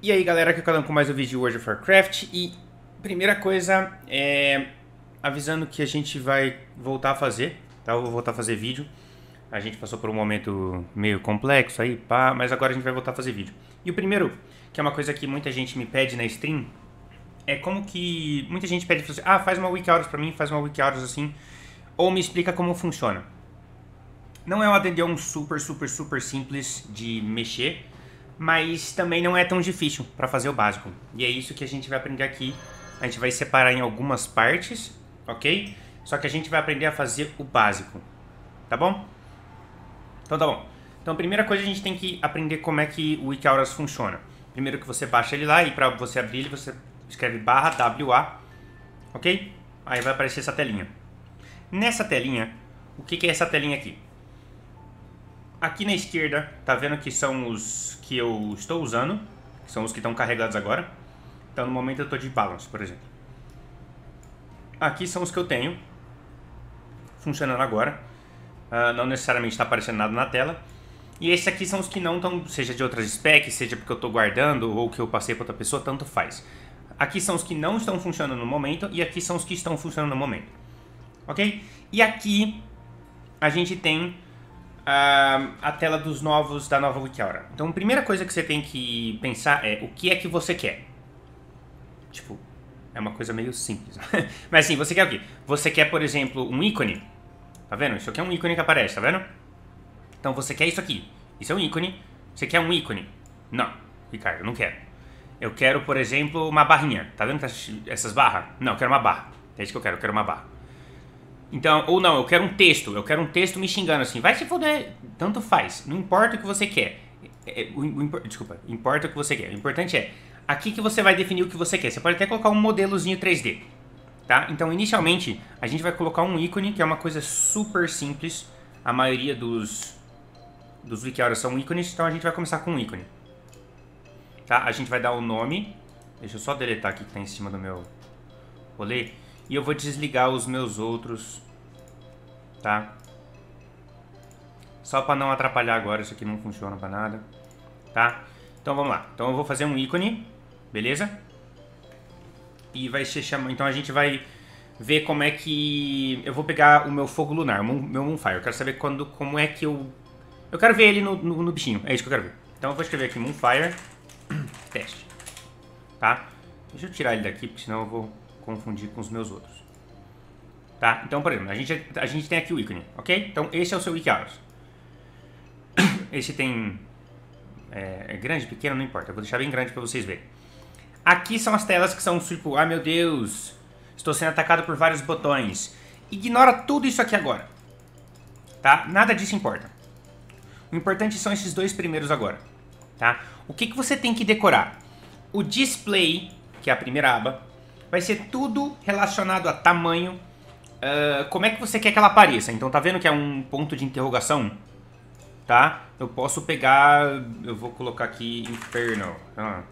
E aí galera, aqui é o Calão com mais um vídeo de World of Warcraft e primeira coisa é avisando que a gente vai voltar a fazer, tá? Eu vou voltar a fazer vídeo. A gente passou por um momento meio complexo aí, pá, mas agora a gente vai voltar a fazer vídeo. E o primeiro, que é uma coisa que muita gente me pede na stream, é como que muita gente pede, assim, ah, faz uma wiki hours pra mim, faz uma wiki hours assim, ou me explica como funciona. Não é um addon super, super, super simples de mexer, mas também não é tão difícil para fazer o básico. E é isso que a gente vai aprender aqui. A gente vai separar em algumas partes, ok? Só que a gente vai aprender a fazer o básico, tá bom? Então tá bom. Então a primeira coisa a gente tem que aprender como é que o Wikihauras funciona. Primeiro que você baixa ele lá e para você abrir ele você escreve barra WA, ok? Aí vai aparecer essa telinha. Nessa telinha, o que é essa telinha aqui? Aqui na esquerda, tá vendo que são os que eu estou usando, que são os que estão carregados agora. Então no momento eu estou de balance, por exemplo. Aqui são os que eu tenho, funcionando agora. Uh, não necessariamente está aparecendo nada na tela. E esses aqui são os que não estão, seja de outras specs, seja porque eu estou guardando ou que eu passei para outra pessoa, tanto faz. Aqui são os que não estão funcionando no momento e aqui são os que estão funcionando no momento. Ok? E aqui a gente tem a, a tela dos novos da nova WikiHora. Então, a primeira coisa que você tem que pensar é o que é que você quer. Tipo, é uma coisa meio simples. Né? Mas assim, você quer o quê? Você quer, por exemplo, um ícone. Tá vendo? Isso aqui é um ícone que aparece, tá vendo? Então você quer isso aqui. Isso é um ícone. Você quer um ícone? Não, Ricardo, eu não quero. Eu quero, por exemplo, uma barrinha. Tá vendo tá essas barras? Não, eu quero uma barra. É isso que eu quero, eu quero uma barra. Então, ou não, eu quero um texto, eu quero um texto me xingando assim, vai se fuder, tanto faz, não importa o que você quer. É, é o, o, desculpa, importa o que você quer. O importante é, aqui que você vai definir o que você quer. Você pode até colocar um modelozinho 3D, tá? Então, inicialmente, a gente vai colocar um ícone, que é uma coisa super simples. A maioria dos, dos wikiauras são ícones, então a gente vai começar com um ícone. Tá? A gente vai dar o nome. Deixa eu só deletar aqui que tá em cima do meu rolê. E eu vou desligar os meus outros, tá? Só para não atrapalhar agora, isso aqui não funciona para nada, tá? Então vamos lá. Então eu vou fazer um ícone, beleza? E vai ser chamado... Então a gente vai ver como é que... Eu vou pegar o meu fogo lunar, o meu Moonfire. Eu quero saber quando, como é que eu... Eu quero ver ele no, no, no bichinho, é isso que eu quero ver. Então eu vou escrever aqui Moonfire, teste, tá? Deixa eu tirar ele daqui, porque senão eu vou confundir com os meus outros. Tá? Então, por exemplo, a gente, é, a gente tem aqui o ícone, ok? Então, esse é o seu Wikihours. Esse tem... É, é, grande, pequeno, não importa. Eu vou deixar bem grande para vocês verem. Aqui são as telas que são tipo... Ah, meu Deus! Estou sendo atacado por vários botões. Ignora tudo isso aqui agora. Tá? Nada disso importa. O importante são esses dois primeiros agora. Tá? O que, que você tem que decorar? O display, que é a primeira aba, vai ser tudo relacionado a tamanho. Uh, como é que você quer que ela apareça? Então tá vendo que é um ponto de interrogação? Tá? Eu posso pegar... Eu vou colocar aqui Inferno. Ah.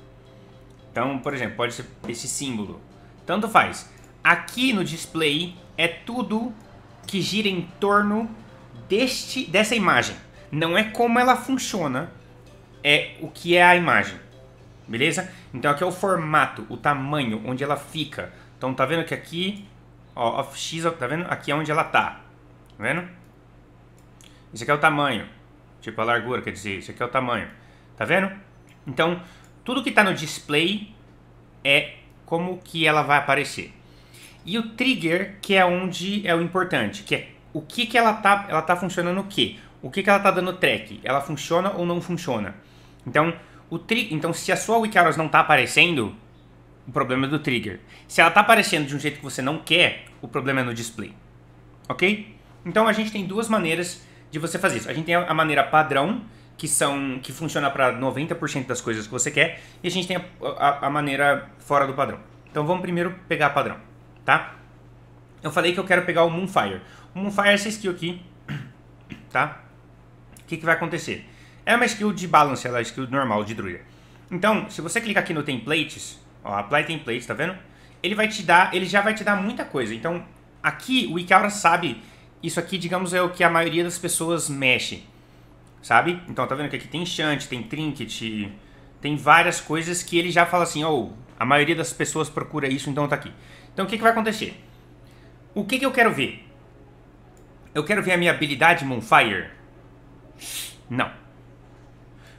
Então, por exemplo, pode ser esse símbolo. Tanto faz. Aqui no display é tudo que gira em torno deste, dessa imagem. Não é como ela funciona, é o que é a imagem beleza? Então aqui é o formato, o tamanho, onde ela fica. Então tá vendo que aqui, ó, of x, tá vendo? Aqui é onde ela tá, tá vendo? Isso aqui é o tamanho, tipo a largura, quer dizer, isso aqui é o tamanho, tá vendo? Então, tudo que tá no display é como que ela vai aparecer. E o trigger, que é onde é o importante, que é o que que ela tá, ela tá funcionando o quê? O que que ela tá dando track? Ela funciona ou não funciona? Então, o tri... Então, se a sua wiki hours não está aparecendo, o problema é do trigger. Se ela está aparecendo de um jeito que você não quer, o problema é no display. Ok? Então, a gente tem duas maneiras de você fazer isso. A gente tem a maneira padrão, que são que funciona para 90% das coisas que você quer, e a gente tem a, a, a maneira fora do padrão. Então, vamos primeiro pegar padrão, tá? Eu falei que eu quero pegar o Moonfire. O Moonfire é essa skill aqui, tá? O que, que vai acontecer? É uma skill de balance, ela é skill normal de druida. Então, se você clicar aqui no templates, ó, apply templates, tá vendo? Ele vai te dar, ele já vai te dar muita coisa. Então, aqui o Wikiaura sabe, isso aqui, digamos, é o que a maioria das pessoas mexe, sabe? Então, tá vendo que aqui tem enchant, tem trinket, tem várias coisas que ele já fala assim, ó, oh, a maioria das pessoas procura isso, então tá aqui. Então, o que, que vai acontecer? O que, que eu quero ver? Eu quero ver a minha habilidade Moonfire? Não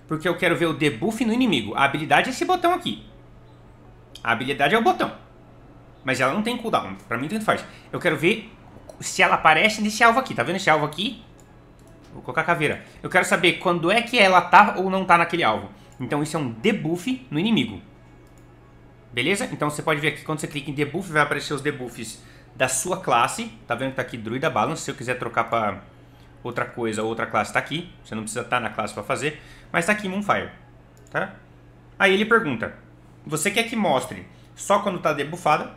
porque eu quero ver o debuff no inimigo. A habilidade é esse botão aqui. A habilidade é o botão. Mas ela não tem cooldown, pra mim tanto faz. Eu quero ver se ela aparece nesse alvo aqui, tá vendo esse alvo aqui? Vou colocar a caveira. Eu quero saber quando é que ela tá ou não tá naquele alvo. Então isso é um debuff no inimigo. Beleza? Então você pode ver aqui, quando você clica em debuff, vai aparecer os debuffs da sua classe. Tá vendo que tá aqui Druida Balance. Se eu quiser trocar pra outra coisa, outra classe tá aqui. Você não precisa estar tá na classe pra fazer mas tá aqui Moonfire, tá? Aí ele pergunta, você quer que mostre só quando tá debufada?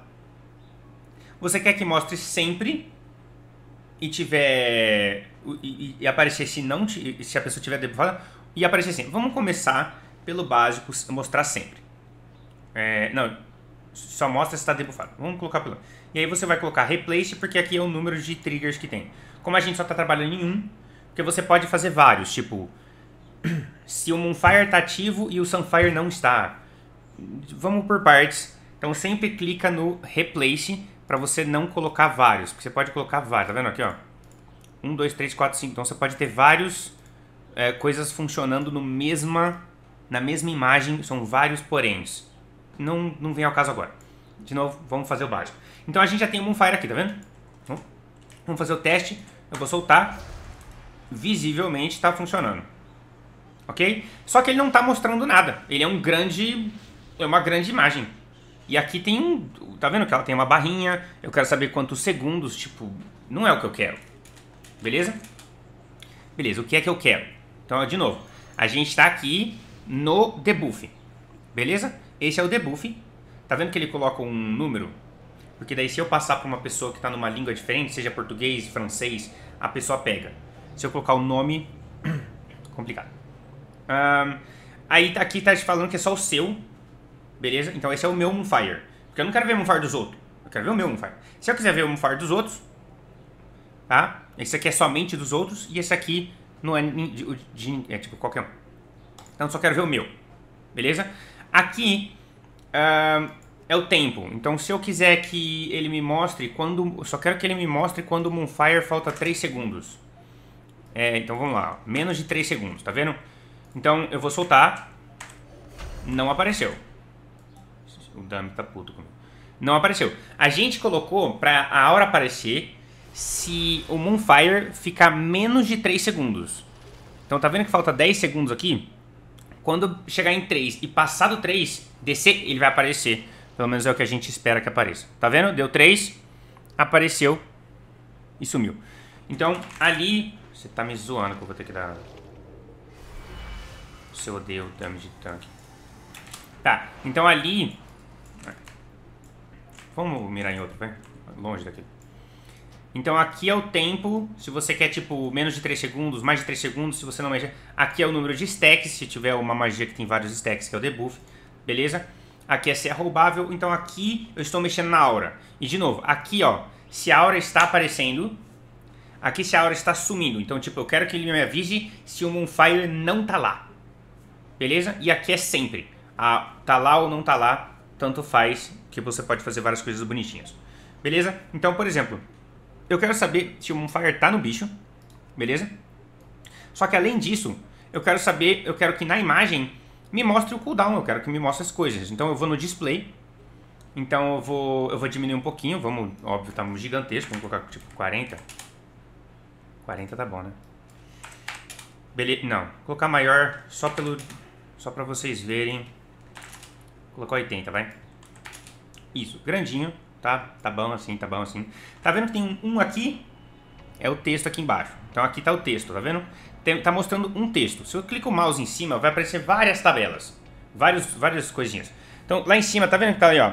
Você quer que mostre sempre e tiver... e, e aparecer se, não, se a pessoa tiver debufada? E aparecer sempre. Assim, vamos começar pelo básico, mostrar sempre. É, não, só mostra se está debufado. Vamos colocar pelo. E aí você vai colocar replace, porque aqui é o número de triggers que tem. Como a gente só está trabalhando em um, porque você pode fazer vários, tipo se o Moonfire está ativo e o Sunfire não está. Vamos por partes. Então sempre clica no Replace para você não colocar vários. Porque você pode colocar vários, tá vendo aqui, ó? 1, 2, 3, 4, 5. Então você pode ter vários é, coisas funcionando no mesma, na mesma imagem. São vários poréns. Não, não vem ao caso agora. De novo, vamos fazer o básico. Então a gente já tem o Moonfire aqui, tá vendo? Vamos fazer o teste. Eu vou soltar. Visivelmente está funcionando ok? Só que ele não está mostrando nada. Ele é um grande, é uma grande imagem. E aqui tem um, tá vendo que ela tem uma barrinha. Eu quero saber quantos segundos, tipo, não é o que eu quero. Beleza? Beleza. O que é que eu quero? Então, de novo, a gente está aqui no debuff. Beleza? Esse é o debuff. Tá vendo que ele coloca um número? Porque daí se eu passar para uma pessoa que está numa língua diferente, seja português, francês, a pessoa pega. Se eu colocar o nome, complicado. Um, aí tá aqui tá te falando que é só o seu, beleza? Então esse é o meu Moonfire. Porque eu não quero ver o Moonfire dos outros. Eu quero ver o meu Moonfire. Se eu quiser ver o Moonfire dos outros, tá? Esse aqui é somente dos outros e esse aqui não é de, de, é tipo qualquer um. Então só quero ver o meu, beleza? Aqui é o tempo. Então se eu quiser que ele me mostre quando... Só quero que ele me mostre quando o Moonfire falta 3 segundos. É, então vamos lá, menos de 3 segundos, tá vendo? Então eu vou soltar. Não apareceu. O Dami tá puto comigo. Não apareceu. A gente colocou pra a aura aparecer se o Moonfire ficar menos de 3 segundos. Então tá vendo que falta 10 segundos aqui? Quando chegar em 3 e passado 3, descer, ele vai aparecer. Pelo menos é o que a gente espera que apareça. Tá vendo? Deu 3, apareceu e sumiu. Então ali... Você tá me zoando que eu vou ter que dar... Você odeia odeio o damage tank. Tá, então ali... Vamos mirar em outro, vai. Longe daqui. Então aqui é o tempo, se você quer tipo menos de 3 segundos, mais de 3 segundos, se você não mexer. Aqui é o número de stacks, se tiver uma magia que tem vários stacks, que é o debuff, beleza? Aqui é se é roubável, então aqui eu estou mexendo na aura. E de novo, aqui ó, se a aura está aparecendo, aqui se a aura está sumindo. Então tipo, eu quero que ele me avise se o Moonfire não tá lá beleza? E aqui é sempre. tá lá ou não tá lá, tanto faz que você pode fazer várias coisas bonitinhas. Beleza? Então, por exemplo, eu quero saber se o Moonfire tá no bicho, beleza? Só que além disso, eu quero saber, eu quero que na imagem me mostre o cooldown, eu quero que me mostre as coisas. Então eu vou no display, então eu vou, eu vou diminuir um pouquinho, vamos, óbvio, tá gigantesco, vamos colocar tipo 40. 40 tá bom, né? Beleza, não, vou colocar maior só pelo só para vocês verem. Vou colocar 80, vai. Isso, grandinho, tá? Tá bom assim, tá bom assim. Tá vendo que tem um aqui? É o texto aqui embaixo. Então aqui tá o texto, tá vendo? Tem, tá mostrando um texto. Se eu clico o mouse em cima, vai aparecer várias tabelas. Vários, várias coisinhas. Então lá em cima, tá vendo que tá aí, ó?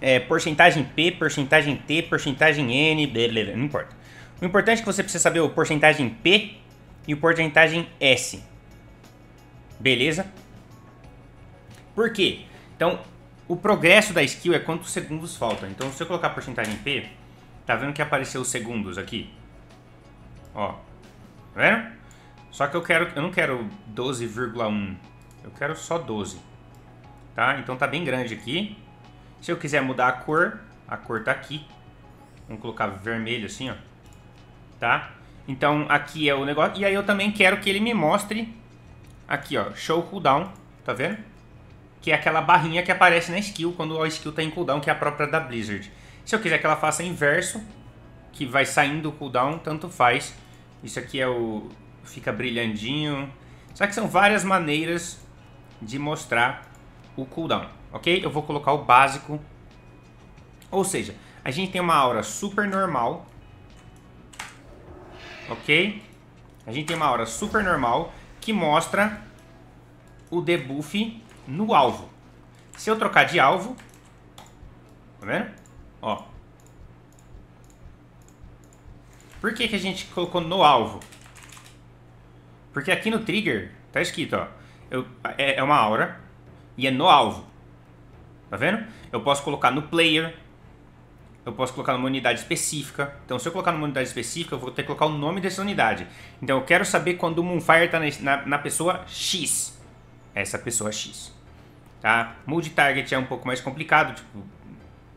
É, porcentagem P, porcentagem T, porcentagem N, beleza, não importa. O importante é que você precisa saber o porcentagem P e o porcentagem S. Beleza? Por quê? Então, o progresso da skill é quantos segundos faltam. Então, se eu colocar a porcentagem P, tá vendo que apareceu os segundos aqui? Ó, tá vendo? Só que eu quero, eu não quero 12,1, eu quero só 12, tá? Então tá bem grande aqui. Se eu quiser mudar a cor, a cor tá aqui. Vamos colocar vermelho assim, ó, tá? Então aqui é o negócio, e aí eu também quero que ele me mostre aqui, ó, show cooldown, tá vendo? que é aquela barrinha que aparece na skill quando a skill está em cooldown, que é a própria da Blizzard. Se eu quiser que ela faça inverso, que vai saindo o cooldown, tanto faz. Isso aqui é o... fica brilhandinho. Só que são várias maneiras de mostrar o cooldown, ok? Eu vou colocar o básico. Ou seja, a gente tem uma aura super normal, ok? A gente tem uma aura super normal que mostra o debuff no alvo. Se eu trocar de alvo, tá vendo? Ó. Por que, que a gente colocou no alvo? Porque aqui no trigger tá escrito, ó. Eu, é, é uma aura e é no alvo. Tá vendo? Eu posso colocar no player, eu posso colocar numa unidade específica. Então, se eu colocar numa unidade específica, eu vou ter que colocar o nome dessa unidade. Então, eu quero saber quando o Moonfire está na, na, na pessoa X essa pessoa X. Tá? target é um pouco mais complicado, tipo,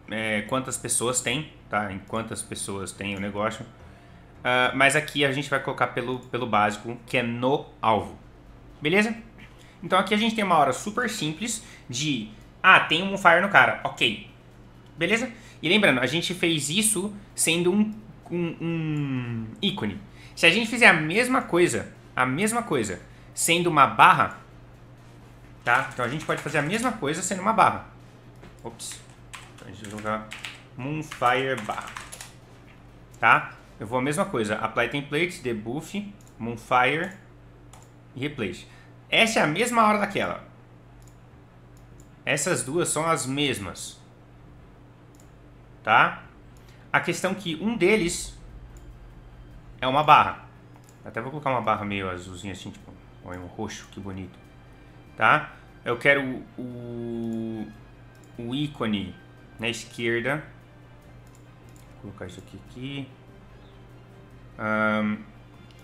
é, quantas pessoas tem, tá? Em quantas pessoas tem o negócio. Uh, mas aqui a gente vai colocar pelo, pelo básico, que é no alvo. Beleza? Então aqui a gente tem uma hora super simples de... Ah, tem um fire no cara. Ok. Beleza? E lembrando, a gente fez isso sendo um, um, um ícone. Se a gente fizer a mesma coisa, a mesma coisa, sendo uma barra, Tá? Então a gente pode fazer a mesma coisa sendo uma barra. Ops. Então a gente vai jogar Moonfire barra. Tá? Eu vou a mesma coisa. Apply template, debuff, Moonfire e replace. Essa é a mesma hora daquela. Essas duas são as mesmas. Tá? A questão é que um deles é uma barra. Até vou colocar uma barra meio azulzinha assim, tipo, ou é um roxo, que bonito tá? Eu quero o, o ícone na esquerda. Vou colocar isso aqui. aqui. Um,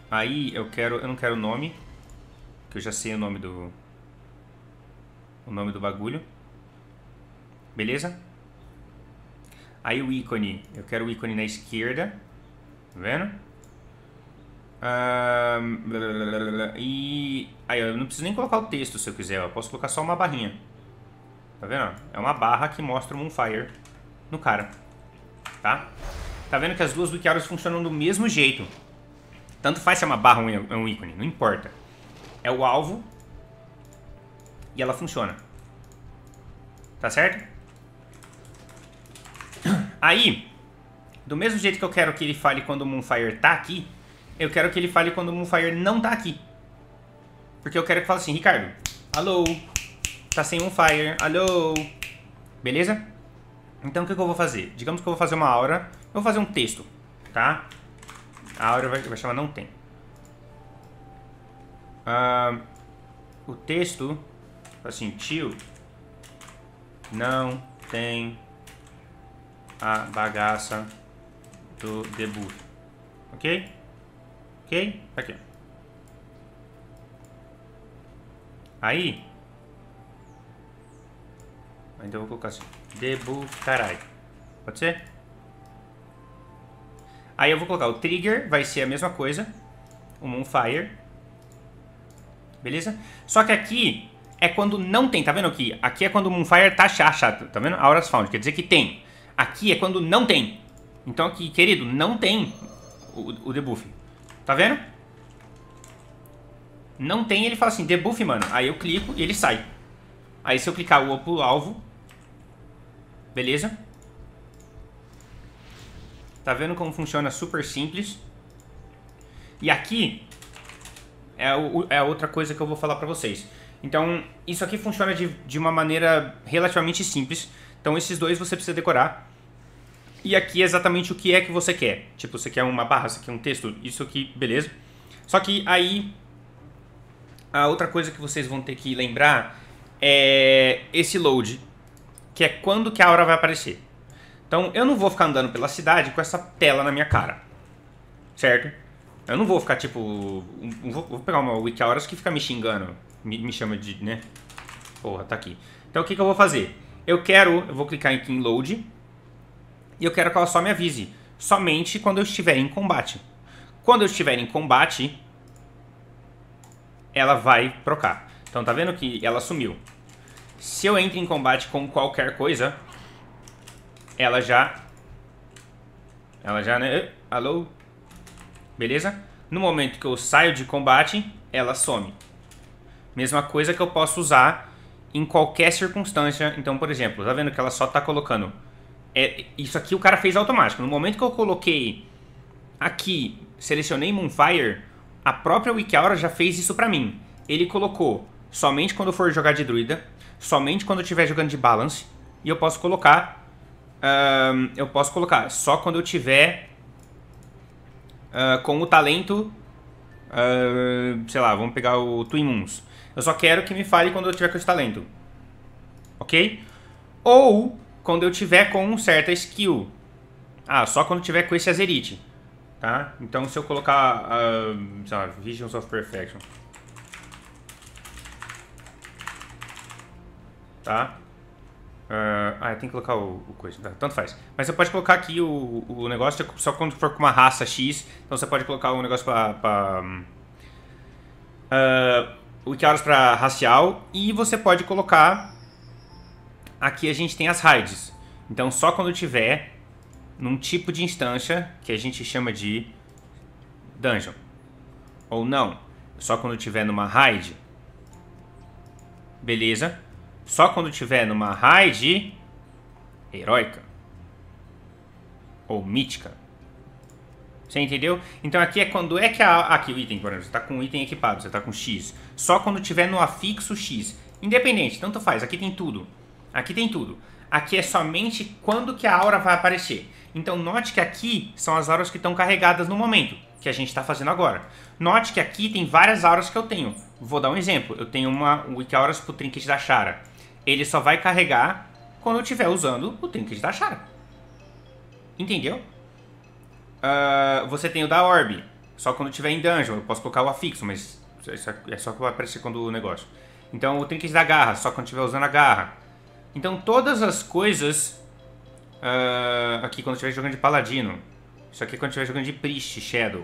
aí eu quero, eu não quero o nome, que eu já sei o nome do o nome do bagulho. Beleza? Aí o ícone, eu quero o ícone na esquerda, tá vendo? Um, e Aí eu não preciso nem colocar o texto se eu quiser, eu posso colocar só uma barrinha. Tá vendo? É uma barra que mostra o Moonfire no cara. Tá? Tá vendo que as duas Wikiarus funcionam do mesmo jeito. Tanto faz se é uma barra ou é um ícone, não importa. É o alvo e ela funciona. Tá certo? Aí, do mesmo jeito que eu quero que ele fale quando o Moonfire tá aqui, eu quero que ele fale quando o Moonfire não tá aqui. Porque eu quero que fale assim, Ricardo, alô, tá sem um fire, alô, beleza? Então o que, que, eu vou fazer? Digamos que eu vou fazer uma aura, eu vou fazer um texto, tá? A aura vai, vai chamar não tem. o texto, assim, tio, não tem a bagaça do debuff, ok? Ok? Tá aqui, Aí. Ainda ah, então vou colocar assim. Debu caralho. Pode ser? Aí eu vou colocar o trigger, vai ser a mesma coisa. O Moonfire. Beleza? Só que aqui é quando não tem, tá vendo aqui? Aqui é quando o Moonfire tá chato, tá vendo? Auras Found, quer dizer que tem. Aqui é quando não tem. Então aqui, querido, não tem o, o debuff. Tá vendo? Não tem, ele fala assim, debuff, mano. Aí eu clico e ele sai. Aí se eu clicar o pro alvo... Beleza? Tá vendo como funciona super simples? E aqui é, o, é outra coisa que eu vou falar pra vocês. Então, isso aqui funciona de, de uma maneira relativamente simples. Então, esses dois você precisa decorar. E aqui é exatamente o que é que você quer. Tipo, você quer uma barra, você quer um texto, isso aqui, beleza. Só que aí a outra coisa que vocês vão ter que lembrar é esse load, que é quando que a aura vai aparecer. Então eu não vou ficar andando pela cidade com essa tela na minha cara, certo? Eu não vou ficar tipo, vou, vou pegar uma wiki horas que fica me xingando, me, me, chama de, né? Porra, tá aqui. Então o que, que eu vou fazer? Eu quero, eu vou clicar aqui em load e eu quero que ela só me avise, somente quando eu estiver em combate. Quando eu estiver em combate, ela vai pro Então tá vendo que ela sumiu. Se eu entro em combate com qualquer coisa, ela já... Ela já, né? Eh, alô? Beleza? No momento que eu saio de combate, ela some. Mesma coisa que eu posso usar em qualquer circunstância. Então, por exemplo, tá vendo que ela só tá colocando... É, isso aqui o cara fez automático. No momento que eu coloquei aqui, selecionei Moonfire, a própria Wikiaura já fez isso para mim. Ele colocou somente quando eu for jogar de druida, somente quando eu estiver jogando de balance, e eu posso colocar... eu posso colocar só quando eu tiver uh, com o talento... Uh, sei lá, vamos pegar o Twin Moons. Eu só quero que me fale quando eu tiver com esse talento. Ok? Ou quando eu tiver com um certa skill. Ah, só quando tiver com esse Azerite. Tá? Então se eu colocar, uh, sei lá, Visions of Perfection. Tá? Uh, ah, ah tem que colocar o, o coisa, tá? tanto faz. Mas você pode colocar aqui o, o negócio só quando for com uma raça X. Então você pode colocar um negócio pra. pra uh, ah, Wikiauras para racial. E você pode colocar. Aqui a gente tem as raids. Então só quando tiver num tipo de instância que a gente chama de dungeon. Ou não, só quando tiver numa raid. Beleza? Só quando tiver numa raid heróica ou mítica. Você entendeu? Então aqui é quando é que a. Aqui o item, por exemplo, você tá com o item equipado, você tá com X. Só quando tiver no afixo X. Independente, tanto faz, aqui tem tudo. Aqui tem tudo. Aqui é somente quando que a aura vai aparecer. Então note que aqui são as auras que estão carregadas no momento, que a gente está fazendo agora. Note que aqui tem várias auras que eu tenho. Vou dar um exemplo. Eu tenho uma Wiki é Auras pro Trinket da Chara. Ele só vai carregar quando eu estiver usando o Trinket da Chara. Entendeu? Uh, você tem o da Orb. Só quando estiver em Dungeon. Eu posso colocar o afixo, mas é, é só que vai aparecer quando o negócio. Então o Trinket da Garra. Só quando estiver usando a Garra. Então todas as coisas... Uh, aqui quando estiver jogando de Paladino. Isso aqui é quando estiver jogando de Priest, Shadow.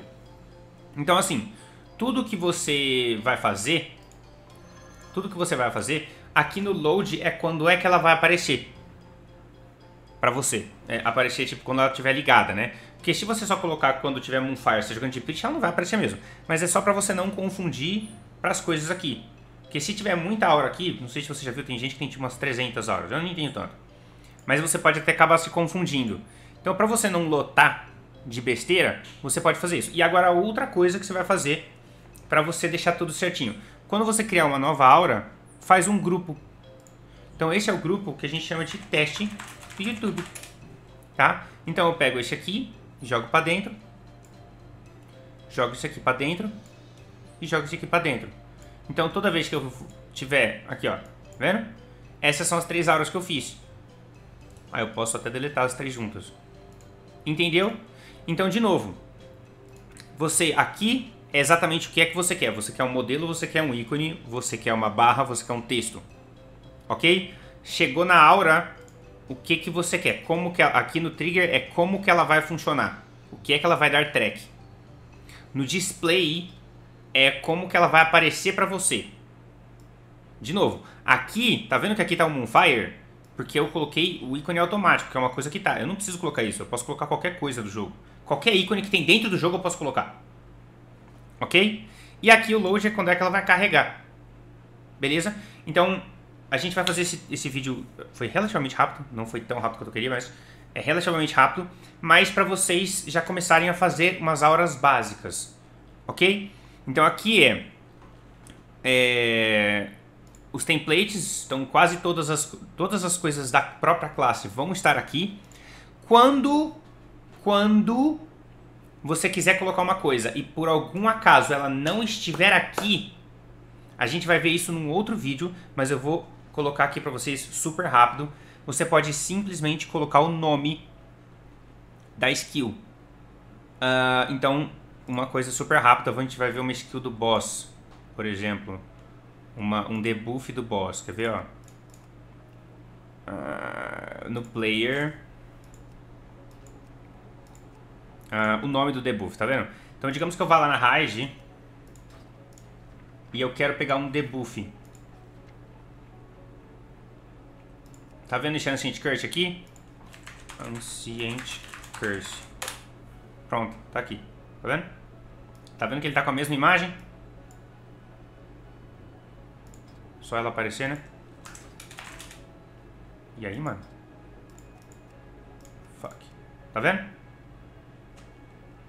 Então assim, tudo que você vai fazer... Tudo que você vai fazer, aqui no load é quando é que ela vai aparecer. Pra você. É, aparecer tipo quando ela estiver ligada, né? Porque se você só colocar quando tiver Moonfire, você jogando de Priest, ela não vai aparecer mesmo. Mas é só pra você não confundir as coisas aqui. Porque se tiver muita hora aqui, não sei se você já viu, tem gente que tem tipo umas 300 horas, eu não entendo tanto. Mas você pode até acabar se confundindo. Então para você não lotar de besteira, você pode fazer isso. E agora outra coisa que você vai fazer para você deixar tudo certinho. Quando você criar uma nova aura, faz um grupo. Então esse é o grupo que a gente chama de teste do YouTube, tá? Então eu pego esse aqui, jogo para dentro, jogo isso aqui para dentro e jogo isso aqui para dentro. Então toda vez que eu tiver, aqui ó, tá vendo? Essas são as três auras que eu fiz. Aí ah, eu posso até deletar as três juntas. Entendeu? Então de novo, você aqui é exatamente o que é que você quer. Você quer um modelo, você quer um ícone, você quer uma barra, você quer um texto. Ok? Chegou na aura, o que que você quer? Como que ela, aqui no trigger é como que ela vai funcionar? O que é que ela vai dar track? No display é como que ela vai aparecer para você. De novo, aqui, tá vendo que aqui tá um Moonfire? Porque eu coloquei o ícone automático, que é uma coisa que tá. Eu não preciso colocar isso, eu posso colocar qualquer coisa do jogo. Qualquer ícone que tem dentro do jogo eu posso colocar. Ok? E aqui o load é quando é que ela vai carregar. Beleza? Então, a gente vai fazer esse, esse vídeo... Foi relativamente rápido, não foi tão rápido quanto eu queria, mas... É relativamente rápido, mas para vocês já começarem a fazer umas auras básicas. Ok? Então aqui é, é, os templates, então quase todas as, todas as coisas da própria classe vão estar aqui. Quando, quando você quiser colocar uma coisa e por algum acaso ela não estiver aqui, a gente vai ver isso num outro vídeo, mas eu vou colocar aqui para vocês super rápido. Você pode simplesmente colocar o nome da skill. Uh, então, uma coisa super rápida, a gente vai ver uma skill do boss, por exemplo. Uma, um debuff do boss, quer ver, ó? Uh, no player... Uh, o nome do debuff, tá vendo? Então digamos que eu vá lá na Rage e eu quero pegar um debuff. Tá vendo esse Ancient Curse aqui? Ancient Curse. Pronto, tá aqui. Tá vendo? Tá vendo que ele tá com a mesma imagem? Só ela aparecer, né? E aí, mano? Fuck. Tá vendo?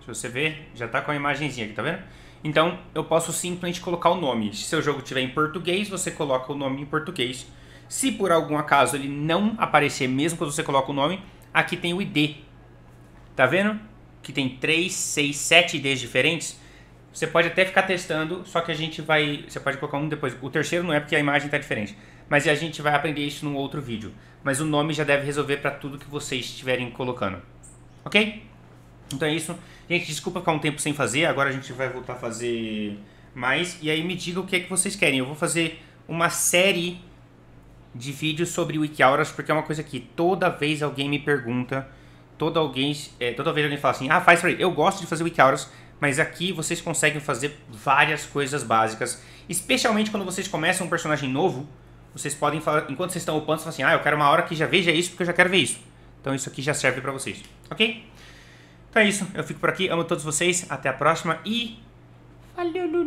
Se você ver, já tá com a imagenzinha aqui, tá vendo? Então, eu posso simplesmente colocar o nome. Se seu jogo tiver em português, você coloca o nome em português. Se por algum acaso ele não aparecer mesmo quando você coloca o nome, aqui tem o ID. Tá vendo? Que tem 3, 6, 7 IDs diferentes. Você pode até ficar testando, só que a gente vai. Você pode colocar um depois. O terceiro não é porque a imagem está diferente. Mas a gente vai aprender isso num outro vídeo. Mas o nome já deve resolver para tudo que vocês estiverem colocando. Ok? Então é isso. Gente, desculpa ficar um tempo sem fazer. Agora a gente vai voltar a fazer mais. E aí me diga o que é que vocês querem. Eu vou fazer uma série de vídeos sobre wikiauras porque é uma coisa que toda vez alguém me pergunta. Toda, alguém, é, toda vez alguém fala assim, ah, faz pra Eu gosto de fazer wikiauras mas aqui vocês conseguem fazer várias coisas básicas, especialmente quando vocês começam um personagem novo, vocês podem falar, enquanto vocês estão upando, vocês falam assim, ah, eu quero uma hora que já veja isso, porque eu já quero ver isso. Então isso aqui já serve para vocês, ok? Então é isso, eu fico por aqui, amo todos vocês, até a próxima e... Valeu!